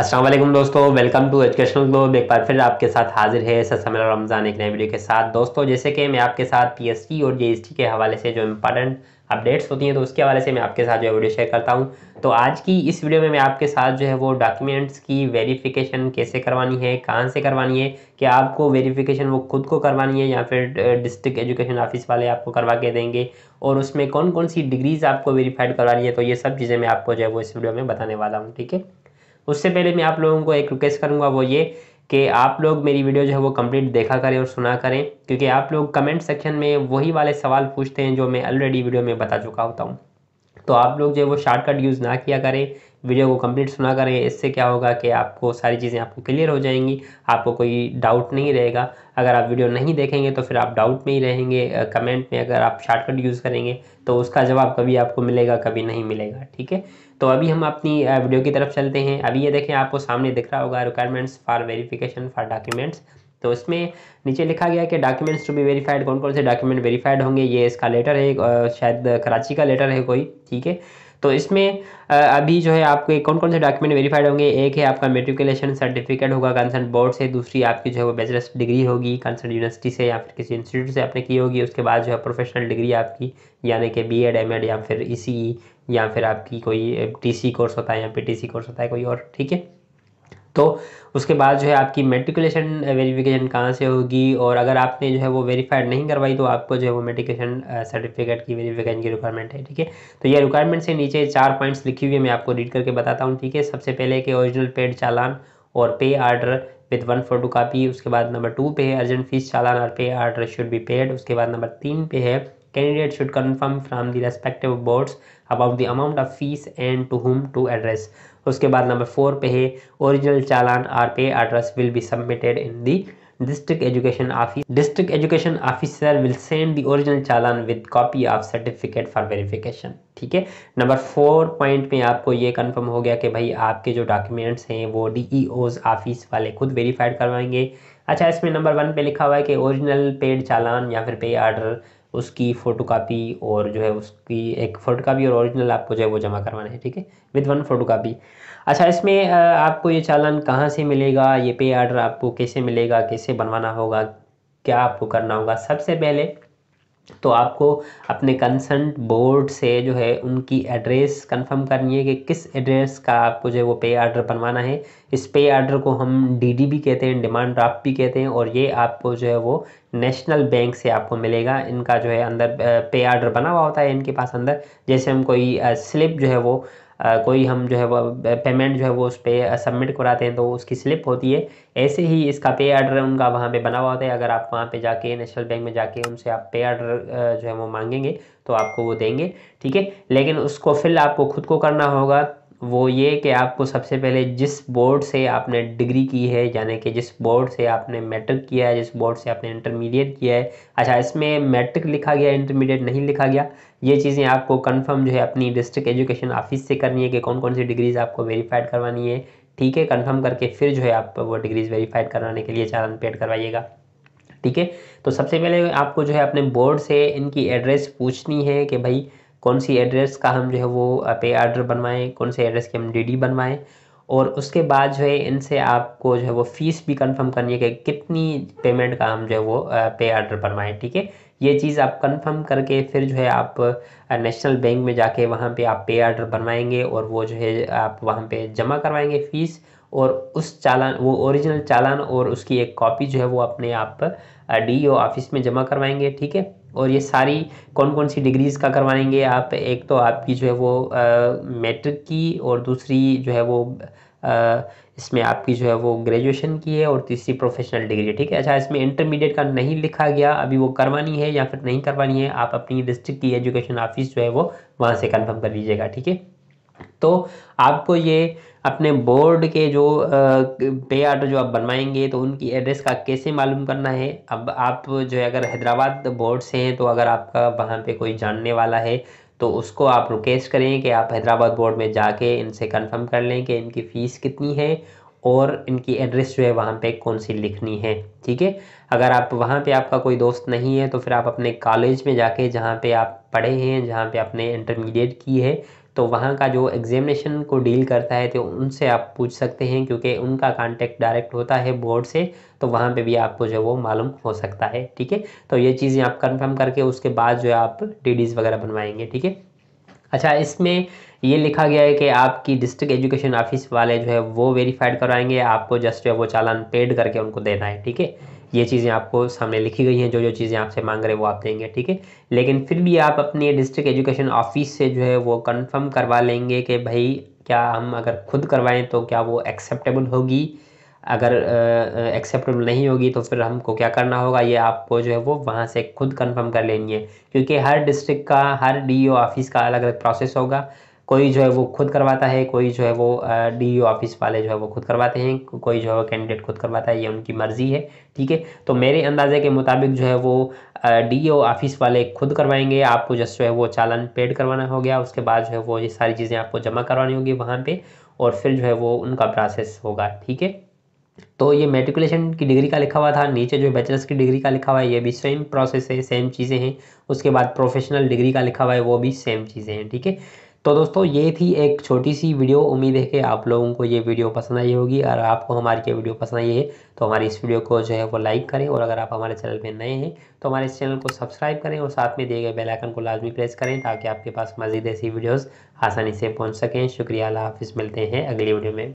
असलम दोस्तों welcome to educational globe एक बार फिर आपके साथ हाजिर है ससमिल रमज़ान एक नए वीडियो के साथ दोस्तों जैसे कि मैं आपके साथ टी और टी के हवाले से जो इम्पॉर्टेंट अपडेट्स होती हैं तो उसके हवाले से मैं आपके साथ जो है वीडियो शेयर करता हूं तो आज की इस वीडियो में मैं आपके साथ जो है वो डॉक्यूमेंट्स की वेरीफ़िकेशन कैसे करवानी है कहाँ से करवानी है कि आपको वेरीफ़िकेशन वो खुद को करवानी है या फिर डिस्ट्रिक्ट एजुकेशन ऑफिस वाले आपको करवा के देंगे और उसमें कौन कौन सी डिग्रीज़ आपको वेरीफाइड करवानी है तो ये सब चीज़ें मैं आपको जो है वो इस वीडियो में बताने वाला हूँ ठीक है उससे पहले मैं आप लोगों को एक रिक्वेस्ट करूँगा वो ये कि आप लोग मेरी वीडियो जो है वो कंप्लीट देखा करें और सुना करें क्योंकि आप लोग कमेंट सेक्शन में वही वाले सवाल पूछते हैं जो मैं ऑलरेडी वीडियो में बता चुका होता हूँ तो आप लोग जो है वो शॉर्टकट यूज़ ना किया करें वीडियो को कंप्लीट सुना करें इससे क्या होगा कि आपको सारी चीज़ें आपको क्लियर हो जाएंगी आपको कोई डाउट नहीं रहेगा अगर आप वीडियो नहीं देखेंगे तो फिर आप डाउट में ही रहेंगे कमेंट में अगर आप शॉर्टकट यूज़ करेंगे तो उसका जवाब कभी आपको मिलेगा कभी नहीं मिलेगा ठीक है तो अभी हम अपनी वीडियो की तरफ चलते हैं अभी ये देखें आपको सामने दिख रहा होगा requirements for verification for documents तो इसमें नीचे लिखा गया कि डॉक्यूमेंट्स टू बी वेरीफाइड कौन कौन से डॉक्यूमेंट वेरीफाइड होंगे ये इसका लेटर है शायद कराची का लेटर है कोई ठीक है तो इसमें अभी जो है आपके कौन कौन से डॉक्यूमेंट वेरीफाइड होंगे एक है आपका मेट्रिकुलेशन सर्टिफिकेट होगा कंसर्न बोर्ड से दूसरी आपकी जो है वो बैचलर्स डिग्री होगी कंसर्न यूनिवर्सिटी से या फिर किसी इंस्टीट्यूट से आपने की होगी उसके बाद जो है प्रोफेशनल डिग्री आपकी यानी कि बी एड एम एड या फिर ई e e या फिर आपकी कोई टी कोर्स होता है या फिर टी कोर्स होता है कोई और ठीक है तो उसके बाद जो है आपकी मेट्रिकुलेशन वेरिफिकेशन कहाँ से होगी और अगर आपने जो है वो वेरीफाइड नहीं करवाई तो आपको जो है वो मेट्रिकुलेशन सर्टिफिकेट की वेरीफिकेशन की रिक्वायरमेंट है ठीक है तो ये रिक्वायरमेंट से नीचे चार पॉइंट्स लिखी हुई है मैं आपको रीड करके बताता हूँ ठीक है सबसे पहले कि ओरिजिनल पेड चालान और pay order with one photo copy उसके बाद नंबर टू पे है अर्जेंट फीस चालान और pay order should be paid उसके बाद नंबर तीन पे है candidate should confirm from the respective boards about the amount of fees and to whom to address उसके बाद नंबर फोर पे है original challan or pay address will be submitted in the district education office district education officer will send the original challan with copy of certificate for verification ठीक है number four point में आपको ये confirm हो गया कि भाई आपके जो डॉक्यूमेंट्स हैं वो डी ई ओज ऑफिस वाले खुद वेरीफाइड करवाएंगे अच्छा इसमें नंबर वन पे लिखा हुआ है कि ओरिजिनल पेड चालान या फिर पे आर्डर उसकी कापी और जो है उसकी एक कापी और ओरिजिनल आपको जो है वो जमा करवाना है ठीक है विद वन कापी अच्छा इसमें आपको ये चालान कहाँ से मिलेगा ये पे आर्डर आपको कैसे मिलेगा कैसे बनवाना होगा क्या आपको करना होगा सबसे पहले तो आपको अपने कंसर्न बोर्ड से जो है उनकी एड्रेस कंफर्म करनी है कि किस एड्रेस का आपको जो है वो पे आर्डर बनवाना है इस पे आर्डर को हम डीडी भी कहते हैं डिमांड ड्राफ्ट भी कहते हैं और ये आपको जो है वो नेशनल बैंक से आपको मिलेगा इनका जो है अंदर पे आर्डर बना हुआ होता है इनके पास अंदर जैसे हम कोई स्लिप जो है वो कोई हम जो है वह पेमेंट जो है वो उस पर सबमिट कराते हैं तो उसकी स्लिप होती है ऐसे ही इसका पे आर्डर उनका वहाँ पे बना हुआ होता है अगर आप वहाँ पे जाके नेशनल बैंक में जाके उनसे आप पे आर्डर जो है वो मांगेंगे तो आपको वो देंगे ठीक है लेकिन उसको फिल आपको खुद को करना होगा वो ये कि आपको सबसे पहले जिस बोर्ड से आपने डिग्री की है यानी कि जिस बोर्ड से आपने मैट्रिक किया है जिस बोर्ड से आपने इंटरमीडिएट किया है अच्छा इसमें मैट्रिक लिखा गया इंटरमीडिएट नहीं लिखा गया ये चीज़ें आपको कंफर्म जो है अपनी डिस्ट्रिक्ट एजुकेशन ऑफिस से करनी है कि कौन कौन सी डिग्रीज़ आपको वेरीफाइड करवानी है ठीक है कन्फर्म करके फिर जो है आप वो डिग्रीज़ वेरीफाइड करवाने के लिए चालान पेड करवाइएगा ठीक है तो सबसे पहले आपको जो है अपने बोर्ड से इनकी एड्रेस पूछनी है कि भाई कौन सी एड्रेस का हम जो है वो पे आर्डर बनवाएं कौन से एड्रेस के हम डीडी बनवाएं और उसके बाद जो है इनसे आपको जो है वो फ़ीस भी कंफर्म करनी है कि कितनी पेमेंट का हम जो है वो पे आर्डर बनवाएं ठीक है ये चीज़ आप कंफर्म करके फिर जो है आप नेशनल बैंक में जाके वहाँ पे आप पे आर्डर बनवाएंगे और वो जो है आप वहाँ पे जमा करवाएंगे फ़ीस और उस चालान वो ओरिजिनल चालान और उसकी एक कॉपी जो है वो अपने आप डी ऑफिस e में जमा करवाएंगे ठीक है और ये सारी कौन कौन सी डिग्रीज़ का करवाएंगे आप एक तो आपकी जो है वो मैट्रिक की और दूसरी जो है वो आ, इसमें आपकी जो है वो ग्रेजुएशन की है और तीसरी प्रोफेशनल डिग्री ठीक है अच्छा इसमें इंटरमीडिएट का नहीं लिखा गया अभी वो करवानी है या फिर नहीं करवानी है आप अपनी डिस्ट्रिक्ट की एजुकेशन ऑफिस जो है वो वहाँ से कन्फर्म कर लीजिएगा ठीक है तो आपको ये अपने बोर्ड के जो पे आर्डर जो आप बनवाएंगे तो उनकी एड्रेस का कैसे मालूम करना है अब आप जो है अगर हैदराबाद बोर्ड से हैं तो अगर आपका वहाँ पे कोई जानने वाला है तो उसको आप रिक्वेस्ट करें कि आप हैदराबाद बोर्ड में जाके इनसे कंफर्म कर लें कि इनकी फ़ीस कितनी है और इनकी एड्रेस जो है वहाँ पे कौन सी लिखनी है ठीक है अगर आप वहाँ पे आपका कोई दोस्त नहीं है तो फिर आप अपने कॉलेज में जाके जहाँ पे आप पढ़े हैं जहाँ पे आपने इंटरमीडिएट की है तो वहाँ का जो एग्जामिनेशन को डील करता है तो उनसे आप पूछ सकते हैं क्योंकि उनका कांटेक्ट डायरेक्ट होता है बोर्ड से तो वहाँ पे भी आपको जो है वो मालूम हो सकता है ठीक है तो ये चीज़ें आप कंफर्म करके उसके बाद जो है आप डी वगैरह बनवाएंगे ठीक है अच्छा इसमें ये लिखा गया है कि आपकी डिस्ट्रिक्ट एजुकेशन ऑफिस वाले जो है वो वेरीफाइड करवाएंगे आपको जस्ट जो है वो चालान पेड करके उनको देना है ठीक है ये चीज़ें आपको सामने लिखी गई हैं जो जो चीज़ें आपसे मांग रहे हैं वो आप देंगे ठीक है लेकिन फिर भी आप अपने डिस्ट्रिक्ट एजुकेशन ऑफिस से जो है वो कन्फर्म करवा लेंगे कि भाई क्या हम अगर खुद करवाएं तो क्या वो एक्सेप्टेबल होगी अगर एक्सेप्टेबल नहीं होगी तो फिर हमको क्या करना होगा ये आपको जो है वो वहाँ से खुद कंफर्म कर लेनी है क्योंकि हर डिस्ट्रिक्ट का हर डीओ e ऑफिस का अलग अलग प्रोसेस होगा कोई जो है वो खुद करवाता है कोई जो है वो डी e ऑफिस वाले जो है वो खुद करवाते हैं कोई जो है वो कैंडिडेट खुद करवाता है ये उनकी मर्ज़ी है ठीक है तो मेरे अंदाजे के मुताबिक जो है वो डी e ऑफिस वाले खुद करवाएंगे आपको जस्ट जो है वो चालान पेड करवाना हो गया उसके बाद जो है वो ये सारी चीज़ें आपको जमा करवानी होगी वहाँ पर और फिर जो है वो उनका प्रोसेस होगा ठीक है तो ये मेट्रिकुलेशन की डिग्री का लिखा हुआ था नीचे जो बैचलर्स की डिग्री का लिखा हुआ है ये भी सेम प्रोसेस है सेम चीज़ें हैं उसके बाद प्रोफेशनल डिग्री का लिखा हुआ है वो भी सेम चीज़ें हैं ठीक है तो दोस्तों ये थी एक छोटी सी वीडियो उम्मीद है कि आप लोगों को ये वीडियो पसंद आई होगी और आपको हमारी ये वीडियो पसंद आई है तो हमारी इस वीडियो को जो है वो लाइक करें और अगर आप हमारे चैनल पर नए हैं तो हमारे इस चैनल को सब्सक्राइब करें और साथ में दिए गए बेलाइकन को लाजमी प्रेस करें ताकि आपके पास मजीद ऐसी वीडियोज़ आसानी से पहुँच सकें शुक्रिया हाफिज़ मिलते हैं अगली वीडियो में